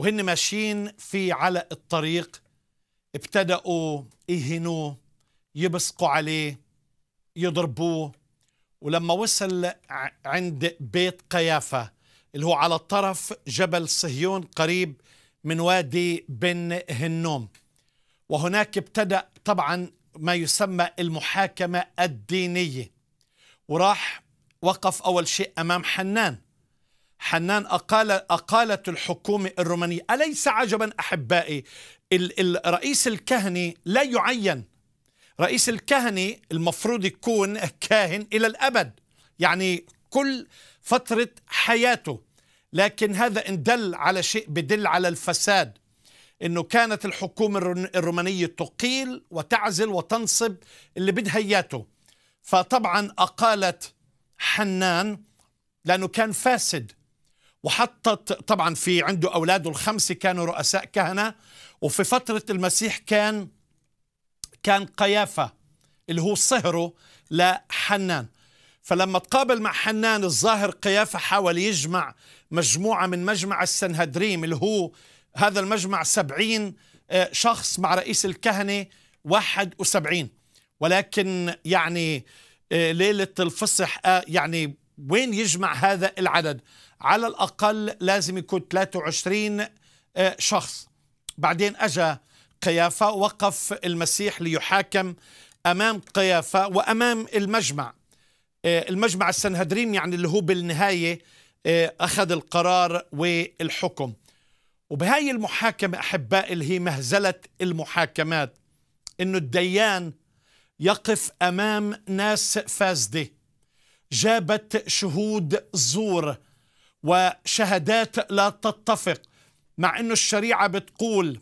وهن ماشيين في على الطريق ابتدأوا يهنوه يبصقوا عليه يضربوه ولما وصل عند بيت قيافة اللي هو على طرف جبل صهيون قريب من وادي بن هنوم وهناك ابتدأ طبعا ما يسمى المحاكمة الدينية وراح وقف أول شيء أمام حنان حنان أقال أقالت الحكومة الرومانية أليس عجبا أحبائي الرئيس الكهنة لا يعين رئيس الكهنة المفروض يكون كاهن إلى الأبد يعني كل فترة حياته لكن هذا إن دل على شيء بدل على الفساد انه كانت الحكومه الرومانيه تقيل وتعزل وتنصب اللي بدها اياته فطبعا اقالت حنان لانه كان فاسد وحطت طبعا في عنده أولاده الخمسة كانوا رؤساء كهنة وفي فترة المسيح كان كان قيافة اللي هو صهره لحنان فلما تقابل مع حنان الظاهر قيافة حاول يجمع مجموعة من مجمع السنهدريم اللي هو هذا المجمع سبعين آه، شخص مع رئيس الكهنة واحد وسبعين ولكن يعني آه، ليلة الفصح آه، يعني وين يجمع هذا العدد على الأقل لازم يكون 23 آه، شخص بعدين أجا قيافة وقف المسيح ليحاكم أمام قيافة وأمام المجمع آه، المجمع السنهدريم يعني اللي هو بالنهاية آه، أخذ القرار والحكم وبهاي المحاكمة أحباء اللي هي مهزلة المحاكمات إنه الديان يقف أمام ناس فاسده جابت شهود زور وشهادات لا تتفق مع انه الشريعه بتقول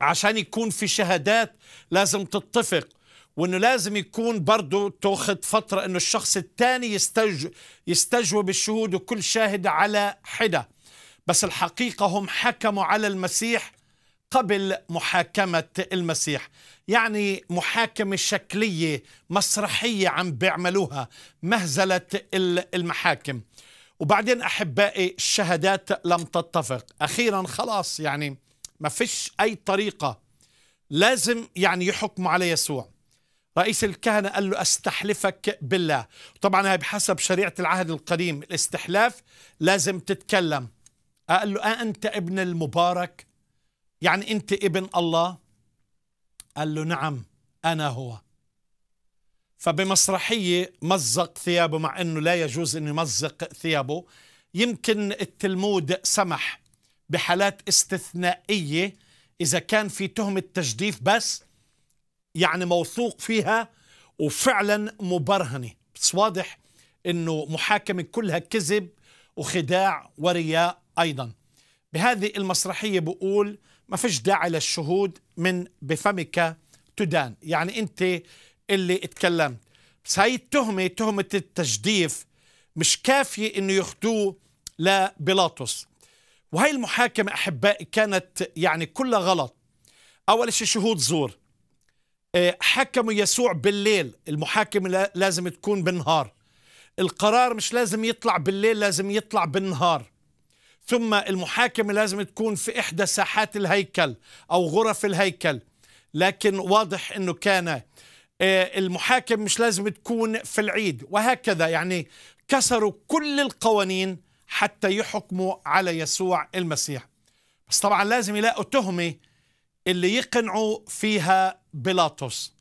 عشان يكون في شهادات لازم تتفق وانه لازم يكون برضه تاخذ فتره انه الشخص الثاني يستج... يستجوب الشهود وكل شاهد على حده بس الحقيقه هم حكموا على المسيح قبل محاكمة المسيح يعني محاكمة شكلية مسرحية عم بيعملوها مهزلة المحاكم وبعدين أحبائي الشهادات لم تتفق أخيرا خلاص يعني ما فيش أي طريقة لازم يعني يحكموا على يسوع رئيس الكهنة قال له أستحلفك بالله طبعا هي بحسب شريعة العهد القديم الاستحلاف لازم تتكلم قال له أنت ابن المبارك يعني انت ابن الله قال له نعم انا هو فبمسرحيه مزق ثيابه مع انه لا يجوز انه يمزق ثيابه يمكن التلمود سمح بحالات استثنائيه اذا كان في تهمه تجديف بس يعني موثوق فيها وفعلا مبرهنه بس واضح انه محاكمه كلها كذب وخداع ورياء ايضا بهذه المسرحيه بقول ما فيش داعي للشهود من بفمك تدان يعني أنت اللي اتكلمت بس هاي التهمة تهمة التجديف مش كافية أنه يخدوه لبيلاطس وهي المحاكمة أحبائي كانت يعني كلها غلط أول شيء شهود زور آه، حكموا يسوع بالليل المحاكمة لازم تكون بالنهار القرار مش لازم يطلع بالليل لازم يطلع بالنهار ثم المحاكمة لازم تكون في إحدى ساحات الهيكل أو غرف الهيكل لكن واضح أنه كان آه، المحاكم مش لازم تكون في العيد وهكذا يعني كسروا كل القوانين حتى يحكموا على يسوع المسيح بس طبعا لازم يلاقوا تهمة اللي يقنعوا فيها بيلاطس